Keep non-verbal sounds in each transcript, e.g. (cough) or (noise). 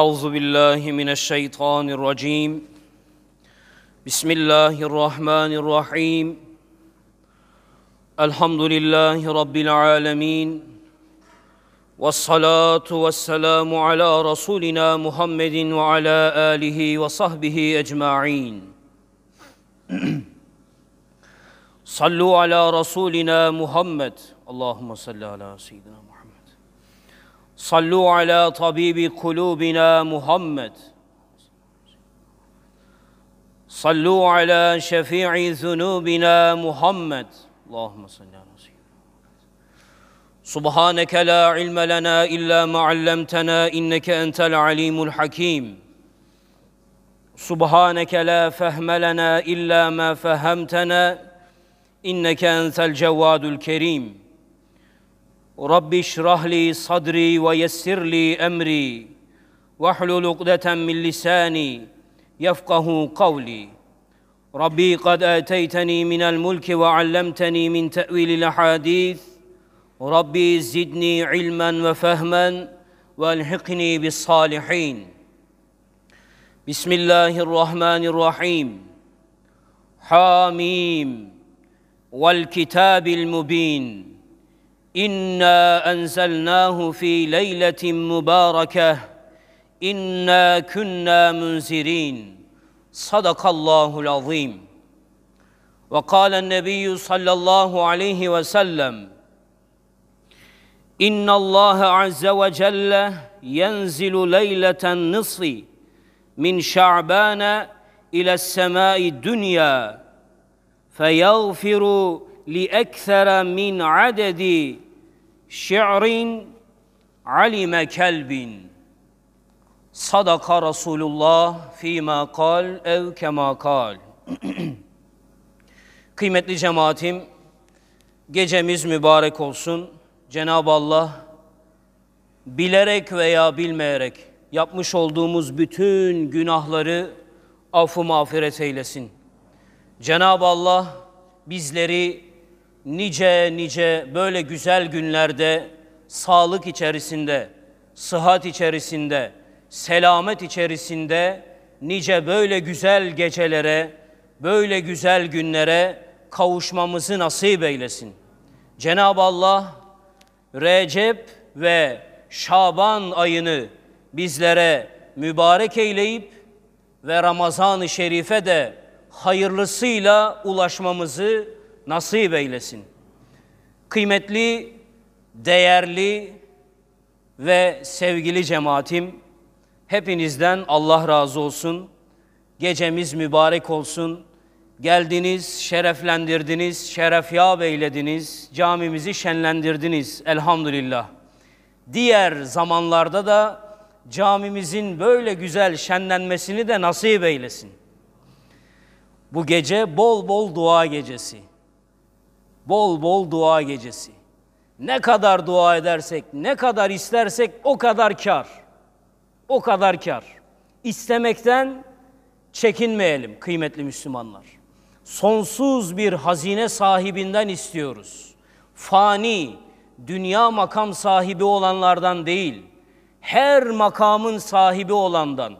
أعوذ بالله من الشيطان الرجيم بسم الله الرحمن الرحيم الحمد لله رب العالمين والصلاة والسلام على رسولنا محمد وعلى آله وصحبه أجمعين صلوا على رسولنا محمد اللهم صل على سيدنا محمد صلوا على طبيب قلوبنا محمد صلوا على شفيع ذنوبنا محمد اللهم صل على سيدنا سبحانك لا علم لنا إلا ما علمتنا إنك أنت العليم الحكيم سبحانك لا فهم لنا إلا ما فهمتنا إنك أنت الجواد الكريم رب اشرح لي صدري ويسر لي امري واحلل عقده من لساني يفقه قولي ربي قد اتيتني من الملك وعلمتني من تاويل الاحاديث ربي زدني علما وفهما والحقني بالصالحين بسم الله الرحمن الرحيم حاميم والكتاب المبين انا انزلناه في ليله مباركه انا كنا منذرين صدق الله العظيم وقال النبي صلى الله عليه وسلم ان الله عز وجل ينزل ليله النصف من شعبان الى السماء الدنيا فيغفر لأكثر من عدد شعر علم كلب صدق رسول الله فيما قال أو كما قال Kıymetli cemaatim, gecemiz mübarek olsun. Cenab-ı Allah bilerek veya bilmeyerek yapmış olduğumuz bütün günahları affı mağfiret eylesin. Cenab-ı Allah bizleri nice nice böyle güzel günlerde sağlık içerisinde, sıhhat içerisinde, selamet içerisinde nice böyle güzel gecelere, böyle güzel günlere kavuşmamızı nasip eylesin. Cenab-ı Allah Recep ve Şaban ayını bizlere mübarek eyleyip ve Ramazan-ı Şerif'e de hayırlısıyla ulaşmamızı nasip eylesin. Kıymetli, değerli ve sevgili cemaatim, hepinizden Allah razı olsun. Gecemiz mübarek olsun. Geldiniz, şereflendirdiniz, şerefyab eylediniz, camimizi şenlendirdiniz elhamdülillah. Diğer zamanlarda da camimizin böyle güzel şenlenmesini de nasip eylesin. Bu gece bol bol dua gecesi. Bol bol dua gecesi. Ne kadar dua edersek, ne kadar istersek o kadar kar. O kadar kar. İstemekten çekinmeyelim kıymetli Müslümanlar. Sonsuz bir hazine sahibinden istiyoruz. Fani, dünya makam sahibi olanlardan değil, her makamın sahibi olandan,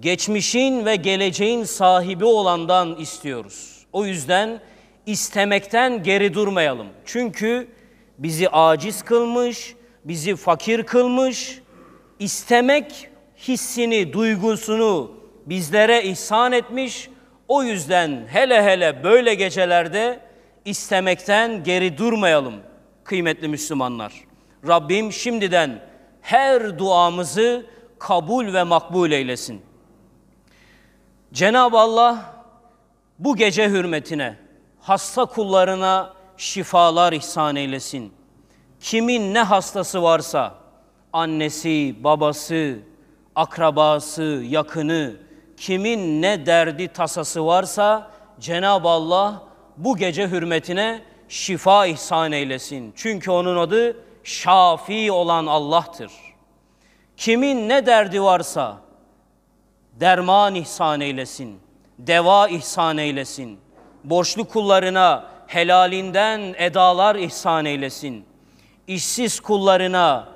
geçmişin ve geleceğin sahibi olandan istiyoruz. O yüzden istemekten geri durmayalım. Çünkü bizi aciz kılmış, bizi fakir kılmış, istemek hissini, duygusunu bizlere ihsan etmiş. O yüzden hele hele böyle gecelerde istemekten geri durmayalım kıymetli Müslümanlar. Rabbim şimdiden her duamızı kabul ve makbul eylesin. Cenab-ı Allah bu gece hürmetine hasta kullarına şifalar ihsan eylesin. Kimin ne hastası varsa annesi, babası, akrabası, yakını, kimin ne derdi tasası varsa Cenab-ı Allah bu gece hürmetine şifa ihsan eylesin. Çünkü onun adı Şafi olan Allah'tır. Kimin ne derdi varsa derman ihsan eylesin, deva ihsan eylesin.'' borçlu kullarına helalinden edalar ihsan eylesin. İşsiz kullarına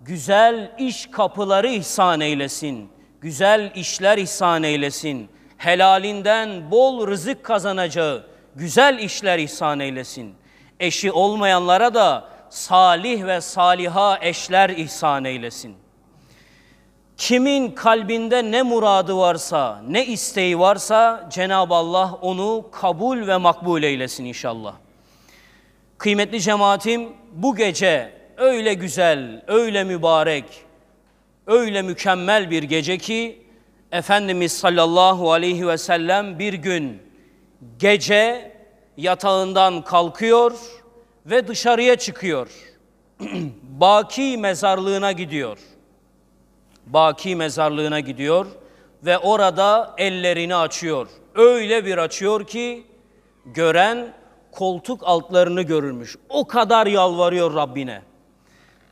güzel iş kapıları ihsan eylesin. Güzel işler ihsan eylesin. Helalinden bol rızık kazanacağı güzel işler ihsan eylesin. Eşi olmayanlara da salih ve saliha eşler ihsan eylesin.'' Kimin kalbinde ne muradı varsa, ne isteği varsa Cenab-ı Allah onu kabul ve makbul eylesin inşallah. Kıymetli cemaatim bu gece öyle güzel, öyle mübarek, öyle mükemmel bir gece ki Efendimiz sallallahu aleyhi ve sellem bir gün gece yatağından kalkıyor ve dışarıya çıkıyor. (clears throat) Baki mezarlığına gidiyor.'' Baki mezarlığına gidiyor ve orada ellerini açıyor. Öyle bir açıyor ki gören koltuk altlarını görürmüş. O kadar yalvarıyor Rabbine.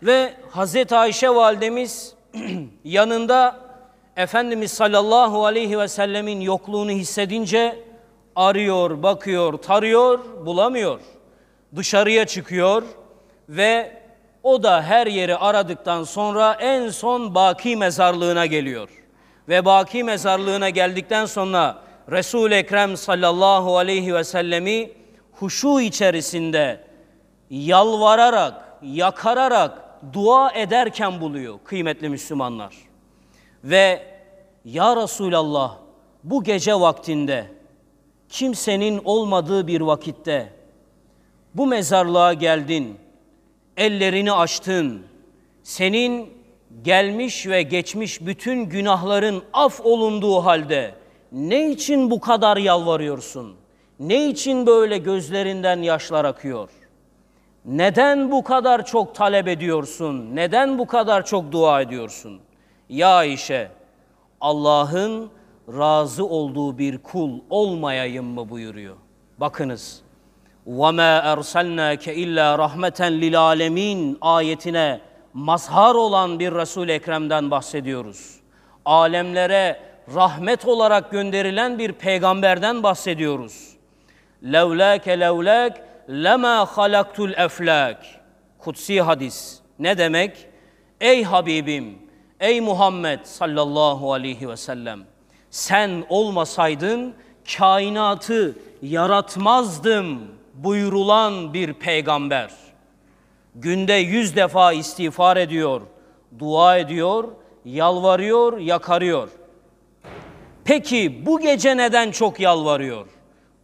Ve Hazreti Ayşe validemiz (clears throat) yanında Efendimiz sallallahu aleyhi ve sellemin yokluğunu hissedince arıyor, bakıyor, tarıyor, bulamıyor. Dışarıya çıkıyor ve o da her yeri aradıktan sonra en son Baki mezarlığına geliyor. Ve Baki mezarlığına geldikten sonra Resul Ekrem sallallahu aleyhi ve sellemi huşu içerisinde yalvararak, yakararak dua ederken buluyor kıymetli Müslümanlar. Ve ya Resulallah bu gece vaktinde kimsenin olmadığı bir vakitte bu mezarlığa geldin.'' ellerini açtın. Senin gelmiş ve geçmiş bütün günahların af olunduğu halde ne için bu kadar yalvarıyorsun? Ne için böyle gözlerinden yaşlar akıyor? Neden bu kadar çok talep ediyorsun? Neden bu kadar çok dua ediyorsun? Ya Ayşe, Allah'ın razı olduğu bir kul olmayayım mı buyuruyor. Bakınız وَمَا اَرْسَلْنَاكَ اِلَّا رَحْمَةً لِلْعَالَمِينَ ayetine mazhar olan bir resul Ekrem'den bahsediyoruz. Alemlere rahmet olarak gönderilen bir peygamberden bahsediyoruz. لَوْلَاكَ لَوْلَاكَ لَمَا خَلَقْتُ الْاَفْلَاكِ Kutsi hadis. Ne demek? Ey Habibim, ey Muhammed sallallahu aleyhi ve sellem, sen olmasaydın kainatı yaratmazdım.'' buyurulan bir peygamber. Günde yüz defa istiğfar ediyor, dua ediyor, yalvarıyor, yakarıyor. Peki bu gece neden çok yalvarıyor?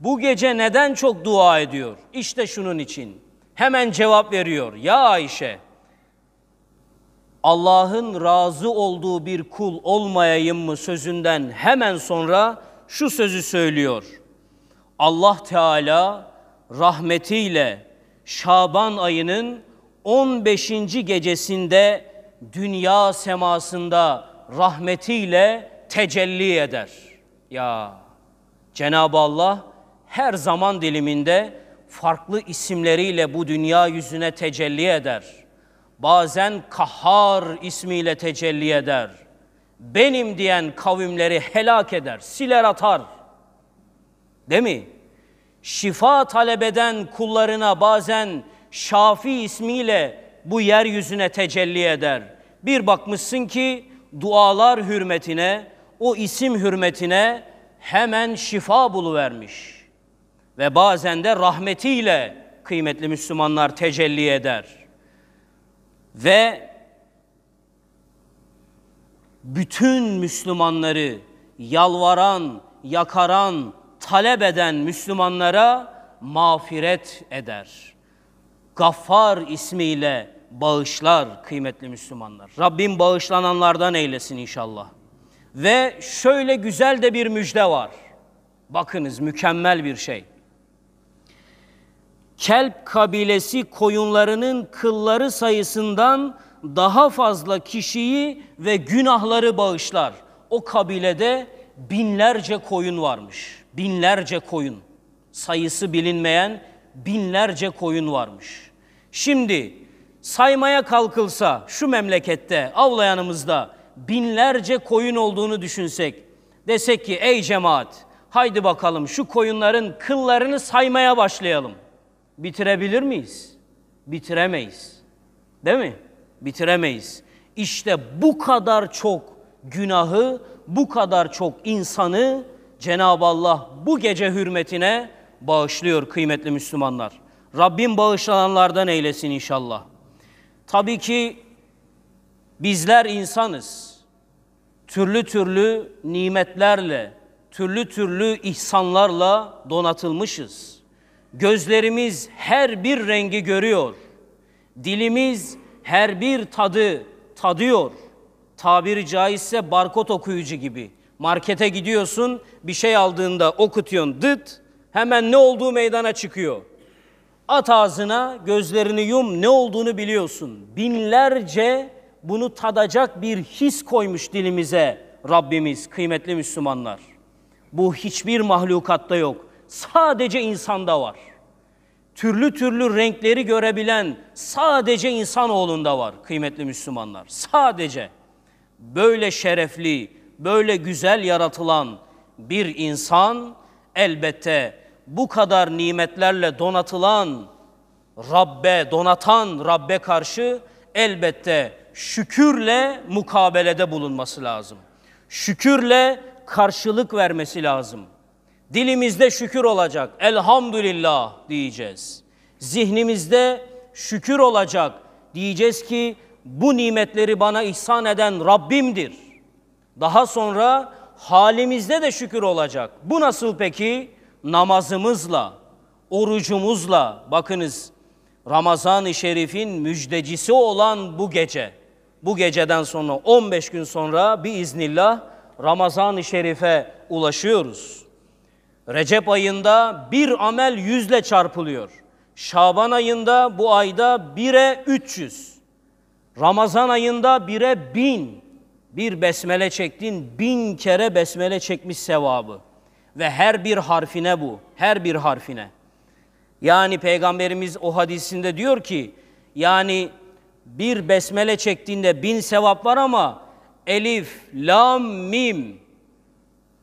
Bu gece neden çok dua ediyor? İşte şunun için. Hemen cevap veriyor. Ya Ayşe, Allah'ın razı olduğu bir kul olmayayım mı sözünden hemen sonra şu sözü söylüyor. Allah Teala rahmetiyle Şaban ayının 15. gecesinde dünya semasında rahmetiyle tecelli eder. Ya Cenab-ı Allah her zaman diliminde farklı isimleriyle bu dünya yüzüne tecelli eder. Bazen Kahhar ismiyle tecelli eder. Benim diyen kavimleri helak eder, siler atar. Değil mi? şifa talep eden kullarına bazen Şafi ismiyle bu yeryüzüne tecelli eder. Bir bakmışsın ki dualar hürmetine, o isim hürmetine hemen şifa buluvermiş. Ve bazen de rahmetiyle kıymetli Müslümanlar tecelli eder. Ve bütün Müslümanları yalvaran, yakaran, talep eden Müslümanlara mağfiret eder. Gaffar ismiyle bağışlar kıymetli Müslümanlar. Rabbim bağışlananlardan eylesin inşallah. Ve şöyle güzel de bir müjde var. Bakınız mükemmel bir şey. Kelp kabilesi koyunlarının kılları sayısından daha fazla kişiyi ve günahları bağışlar. O kabilede binlerce koyun varmış.'' binlerce koyun, sayısı bilinmeyen binlerce koyun varmış. Şimdi saymaya kalkılsa şu memlekette, avlayanımızda binlerce koyun olduğunu düşünsek, desek ki ey cemaat, haydi bakalım şu koyunların kıllarını saymaya başlayalım. Bitirebilir miyiz? Bitiremeyiz. Değil mi? Bitiremeyiz. İşte bu kadar çok günahı, bu kadar çok insanı Cenab-ı Allah bu gece hürmetine bağışlıyor kıymetli Müslümanlar. Rabbim bağışlananlardan eylesin inşallah. Tabii ki bizler insanız. Türlü türlü nimetlerle, türlü türlü ihsanlarla donatılmışız. Gözlerimiz her bir rengi görüyor. Dilimiz her bir tadı tadıyor. Tabiri caizse barkod okuyucu gibi Markete gidiyorsun, bir şey aldığında okutuyorsun dıt, hemen ne olduğu meydana çıkıyor. At ağzına, gözlerini yum, ne olduğunu biliyorsun. Binlerce bunu tadacak bir his koymuş dilimize Rabbimiz, kıymetli Müslümanlar. Bu hiçbir mahlukatta yok. Sadece insanda var. Türlü türlü renkleri görebilen sadece insanoğlunda var kıymetli Müslümanlar. Sadece böyle şerefli, böyle güzel yaratılan bir insan elbette bu kadar nimetlerle donatılan Rabbe, donatan Rabbe karşı elbette şükürle mukabelede bulunması lazım. Şükürle karşılık vermesi lazım. Dilimizde şükür olacak. Elhamdülillah diyeceğiz. Zihnimizde şükür olacak. Diyeceğiz ki bu nimetleri bana ihsan eden Rabbimdir.'' Daha sonra halimizde de şükür olacak. Bu nasıl peki? Namazımızla, orucumuzla. Bakınız Ramazan-ı Şerif'in müjdecisi olan bu gece. Bu geceden sonra 15 gün sonra bir iznillah Ramazan-ı Şerif'e ulaşıyoruz. Recep ayında bir amel yüzle çarpılıyor. Şaban ayında bu ayda bire 300. Ramazan ayında bire bin bir besmele çektin, bin kere besmele çekmiş sevabı. Ve her bir harfine bu, her bir harfine. Yani Peygamberimiz o hadisinde diyor ki, yani bir besmele çektiğinde bin sevap var ama elif, lam, mim.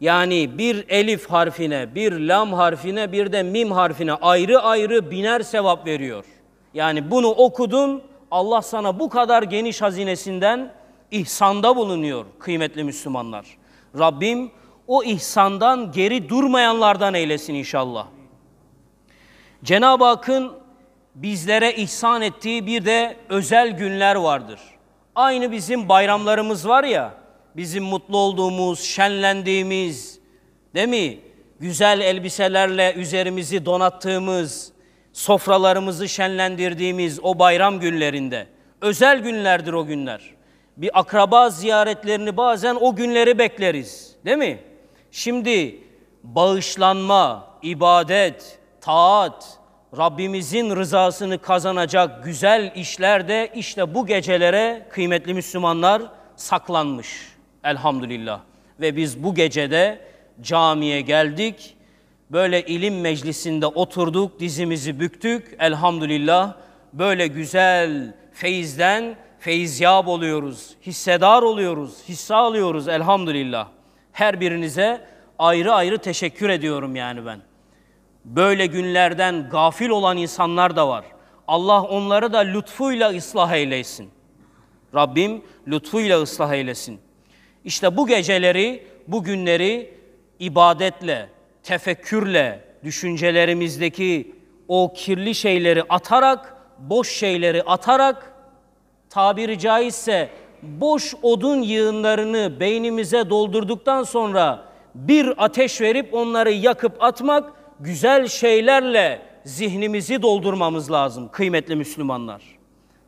Yani bir elif harfine, bir lam harfine, bir de mim harfine ayrı ayrı biner sevap veriyor. Yani bunu okudun, Allah sana bu kadar geniş hazinesinden ihsanda bulunuyor kıymetli Müslümanlar. Rabbim o ihsandan geri durmayanlardan eylesin inşallah. Cenab-ı Hakk'ın bizlere ihsan ettiği bir de özel günler vardır. Aynı bizim bayramlarımız var ya, bizim mutlu olduğumuz, şenlendiğimiz, değil mi? Güzel elbiselerle üzerimizi donattığımız, sofralarımızı şenlendirdiğimiz o bayram günlerinde. Özel günlerdir o günler bir akraba ziyaretlerini bazen o günleri bekleriz. Değil mi? Şimdi bağışlanma, ibadet, taat, Rabbimizin rızasını kazanacak güzel işler de işte bu gecelere kıymetli Müslümanlar saklanmış elhamdülillah. Ve biz bu gecede camiye geldik, böyle ilim meclisinde oturduk, dizimizi büktük elhamdülillah. Böyle güzel feyizden feyziyab oluyoruz, hissedar oluyoruz, hisse alıyoruz elhamdülillah. Her birinize ayrı ayrı teşekkür ediyorum yani ben. Böyle günlerden gafil olan insanlar da var. Allah onları da lütfuyla ıslah eylesin. Rabbim lütfuyla ıslah eylesin. İşte bu geceleri, bu günleri ibadetle, tefekkürle, düşüncelerimizdeki o kirli şeyleri atarak, boş şeyleri atarak tabiri caizse boş odun yığınlarını beynimize doldurduktan sonra bir ateş verip onları yakıp atmak güzel şeylerle zihnimizi doldurmamız lazım kıymetli Müslümanlar.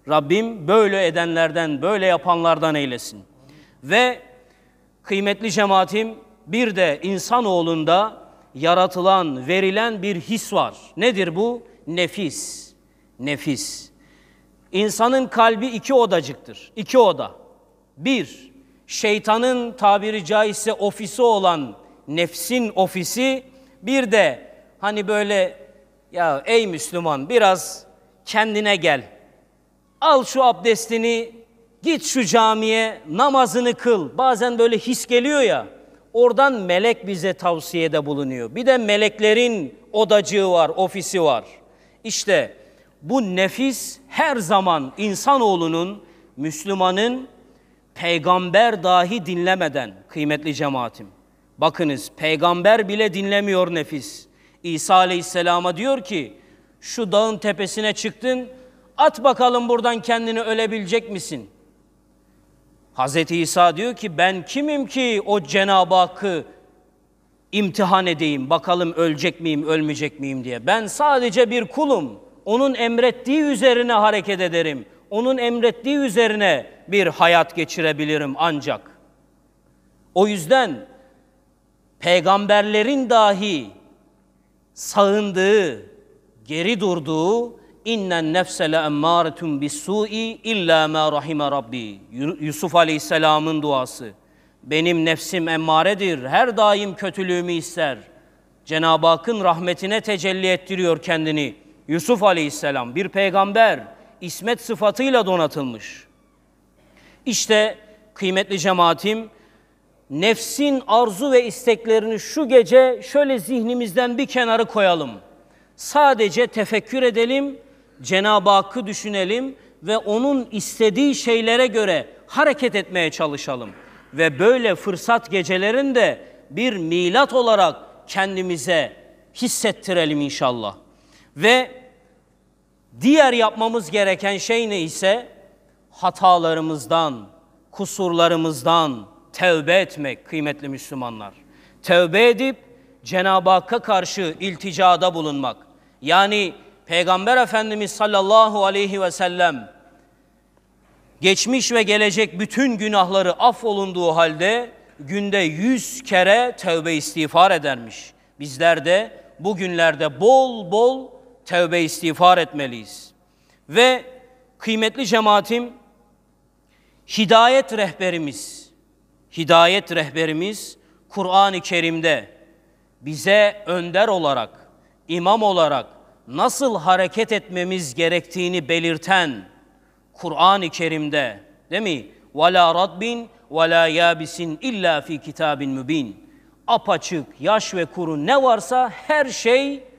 Rabbim böyle edenlerden, böyle yapanlardan eylesin. Ve kıymetli cemaatim bir de insanoğlunda yaratılan, verilen bir his var. Nedir bu? Nefis. Nefis. İnsanın kalbi iki odacıktır. İki oda. Bir, şeytanın tabiri caizse ofisi olan nefsin ofisi. Bir de hani böyle ya ey Müslüman biraz kendine gel. Al şu abdestini, git şu camiye, namazını kıl. Bazen böyle his geliyor ya. Oradan melek bize tavsiyede bulunuyor. Bir de meleklerin odacığı var, ofisi var. İşte bu nefis her zaman insanoğlunun, Müslümanın peygamber dahi dinlemeden kıymetli cemaatim. Bakınız peygamber bile dinlemiyor nefis. İsa Aleyhisselam'a diyor ki şu dağın tepesine çıktın at bakalım buradan kendini ölebilecek misin? Hazreti İsa diyor ki ben kimim ki o Cenab-ı Hakk'ı imtihan edeyim bakalım ölecek miyim ölmeyecek miyim diye. Ben sadece bir kulum.'' onun emrettiği üzerine hareket ederim. Onun emrettiği üzerine bir hayat geçirebilirim ancak. O yüzden peygamberlerin dahi sağındığı, geri durduğu innen nefse le emmâretun bissu'i illâ mâ rahime rabbi. Yusuf Aleyhisselam'ın duası. Benim nefsim emmaredir, her daim kötülüğümü ister. Cenab-ı Hakk'ın rahmetine tecelli ettiriyor kendini. Yusuf aleyhisselam bir peygamber ismet sıfatıyla donatılmış. İşte kıymetli cemaatim nefsin arzu ve isteklerini şu gece şöyle zihnimizden bir kenarı koyalım. Sadece tefekkür edelim, Cenab-ı Hakk'ı düşünelim ve onun istediği şeylere göre hareket etmeye çalışalım. Ve böyle fırsat gecelerinde bir milat olarak kendimize hissettirelim inşallah. Ve diğer yapmamız gereken şey ne ise hatalarımızdan, kusurlarımızdan tevbe etmek kıymetli Müslümanlar. Tevbe edip Cenab-ı Hakk'a karşı ilticada bulunmak. Yani Peygamber Efendimiz sallallahu aleyhi ve sellem geçmiş ve gelecek bütün günahları af olunduğu halde günde yüz kere tevbe istiğfar edermiş. Bizler de bugünlerde bol bol tevbe istiğfar etmeliyiz. Ve kıymetli cemaatim, hidayet rehberimiz, hidayet rehberimiz Kur'an-ı Kerim'de bize önder olarak, imam olarak nasıl hareket etmemiz gerektiğini belirten Kur'an-ı Kerim'de değil mi? وَلَا رَدْبٍ وَلَا يَابِسٍ اِلَّا ف۪ي كِتَابٍ mübin. Apaçık, yaş ve kuru ne varsa her şey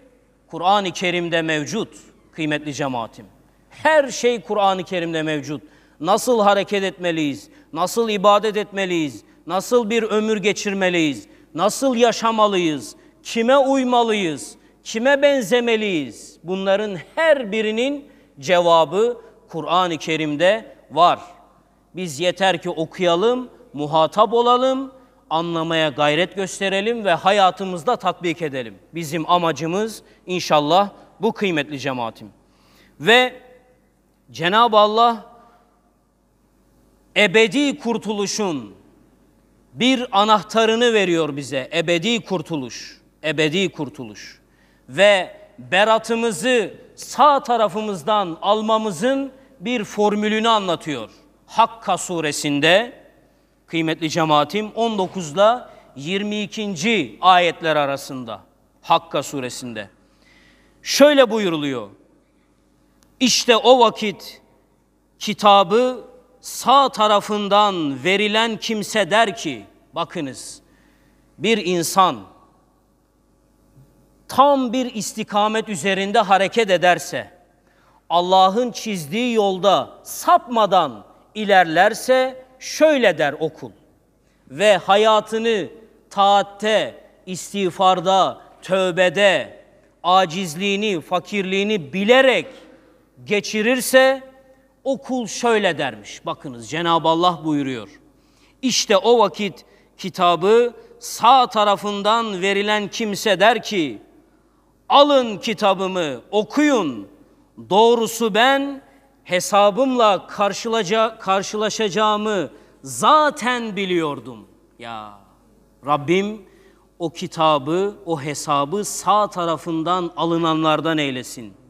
Kur'an-ı Kerim'de mevcut kıymetli cemaatim. Her şey Kur'an-ı Kerim'de mevcut. Nasıl hareket etmeliyiz? Nasıl ibadet etmeliyiz? Nasıl bir ömür geçirmeliyiz? Nasıl yaşamalıyız? Kime uymalıyız? Kime benzemeliyiz? Bunların her birinin cevabı Kur'an-ı Kerim'de var. Biz yeter ki okuyalım, muhatap olalım, anlamaya gayret gösterelim ve hayatımızda tatbik edelim. Bizim amacımız inşallah bu kıymetli cemaatim. Ve Cenab-ı Allah ebedi kurtuluşun bir anahtarını veriyor bize. Ebedi kurtuluş, ebedi kurtuluş ve beratımızı sağ tarafımızdan almamızın bir formülünü anlatıyor. Hakka suresinde kıymetli cemaatim 19 ile 22. ayetler arasında Hakka suresinde. Şöyle buyuruluyor. İşte o vakit kitabı sağ tarafından verilen kimse der ki bakınız bir insan tam bir istikamet üzerinde hareket ederse, Allah'ın çizdiği yolda sapmadan ilerlerse şöyle der okul ve hayatını taatte, istiğfarda, tövbede, acizliğini, fakirliğini bilerek geçirirse okul şöyle dermiş. Bakınız Cenab-ı Allah buyuruyor. İşte o vakit kitabı sağ tarafından verilen kimse der ki, alın kitabımı okuyun, doğrusu ben hesabımla karşılaşacağımı zaten biliyordum. Ya Rabbim o kitabı, o hesabı sağ tarafından alınanlardan eylesin.